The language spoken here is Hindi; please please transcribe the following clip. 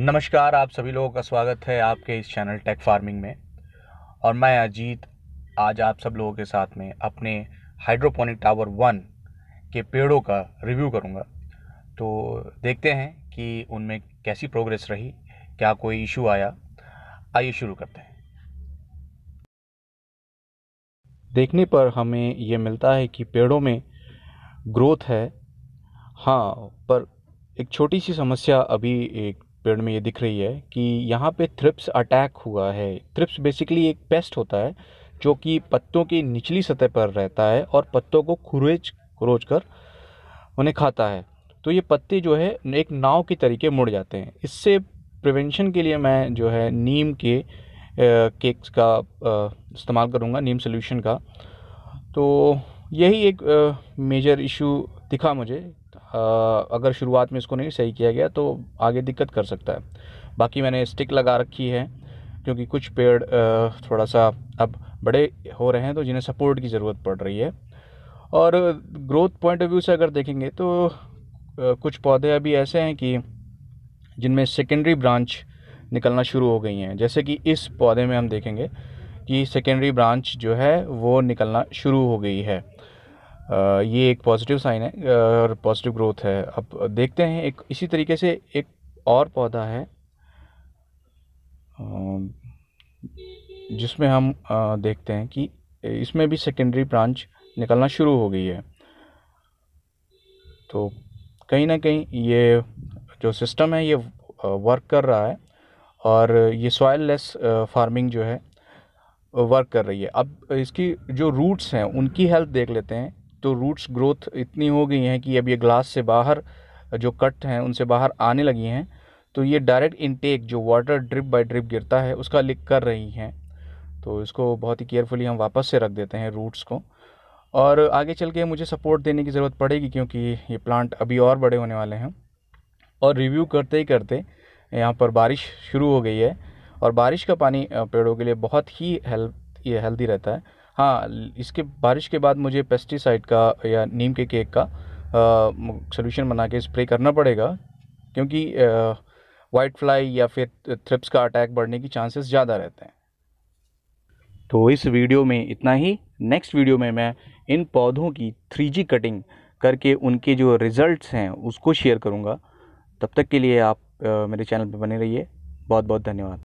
नमस्कार आप सभी लोगों का स्वागत है आपके इस चैनल टेक फार्मिंग में और मैं अजीत आज आप सब लोगों के साथ में अपने हाइड्रोपोनिक टावर वन के पेड़ों का रिव्यू करूंगा तो देखते हैं कि उनमें कैसी प्रोग्रेस रही क्या कोई इशू आया आइए शुरू करते हैं देखने पर हमें ये मिलता है कि पेड़ों में ग्रोथ है हाँ पर एक छोटी सी समस्या अभी एक पेड़ में ये दिख रही है कि यहाँ पे थ्रिप्स अटैक हुआ है थ्रिप्स बेसिकली एक पेस्ट होता है जो कि पत्तों की निचली सतह पर रहता है और पत्तों को खुरेज खुरोज कर उन्हें खाता है तो ये पत्ते जो है एक नाव के तरीके मुड़ जाते हैं इससे प्रिवेंशन के लिए मैं जो है नीम के केक्स का इस्तेमाल करूँगा नीम सोल्यूशन का तो यही एक मेजर इशू दिखा मुझे अगर शुरुआत में इसको नहीं सही किया गया तो आगे दिक्कत कर सकता है बाकी मैंने स्टिक लगा रखी है क्योंकि कुछ पेड़ थोड़ा सा अब बड़े हो रहे हैं तो जिन्हें सपोर्ट की ज़रूरत पड़ रही है और ग्रोथ पॉइंट ऑफ व्यू से अगर देखेंगे तो कुछ पौधे अभी ऐसे हैं कि जिनमें सेकेंडरी ब्रांच निकलना शुरू हो गई हैं जैसे कि इस पौधे में हम देखेंगे कि सेकेंडरी ब्रांच जो है वो निकलना शुरू हो गई है ये एक पॉजिटिव साइन है और पॉजिटिव ग्रोथ है अब देखते हैं एक इसी तरीके से एक और पौधा है जिसमें हम देखते हैं कि इसमें भी सेकेंडरी ब्रांच निकलना शुरू हो गई है तो कहीं ना कहीं ये जो सिस्टम है ये वर्क कर रहा है और ये सॉयल लेस फार्मिंग जो है वर्क कर रही है अब इसकी जो रूट्स हैं उनकी हेल्थ देख लेते हैं तो रूट्स ग्रोथ इतनी हो गई हैं कि अब ये ग्लास से बाहर जो कट हैं उनसे बाहर आने लगी हैं तो ये डायरेक्ट इनटेक जो वाटर ड्रिप बाय ड्रिप गिरता है उसका लिक कर रही हैं तो इसको बहुत ही केयरफुली हम वापस से रख देते हैं रूट्स को और आगे चल के मुझे सपोर्ट देने की ज़रूरत पड़ेगी क्योंकि ये प्लांट अभी और बड़े होने वाले हैं और रिव्यू करते ही करते यहाँ पर बारिश शुरू हो गई है और बारिश का पानी पेड़ों के लिए बहुत ही हेल्थ ये हेल्दी रहता है हाँ इसके बारिश के बाद मुझे पेस्टिसाइड का या नीम के केक का सोल्यूशन बना के स्प्रे करना पड़ेगा क्योंकि वाइट फ्लाई या फिर थ्रिप्स का अटैक बढ़ने की चांसेस ज़्यादा रहते हैं तो इस वीडियो में इतना ही नेक्स्ट वीडियो में मैं इन पौधों की थ्री कटिंग करके उनके जो रिज़ल्ट्स हैं उसको शेयर करूँगा तब तक के लिए आप मेरे चैनल पर बने रहिए बहुत बहुत धन्यवाद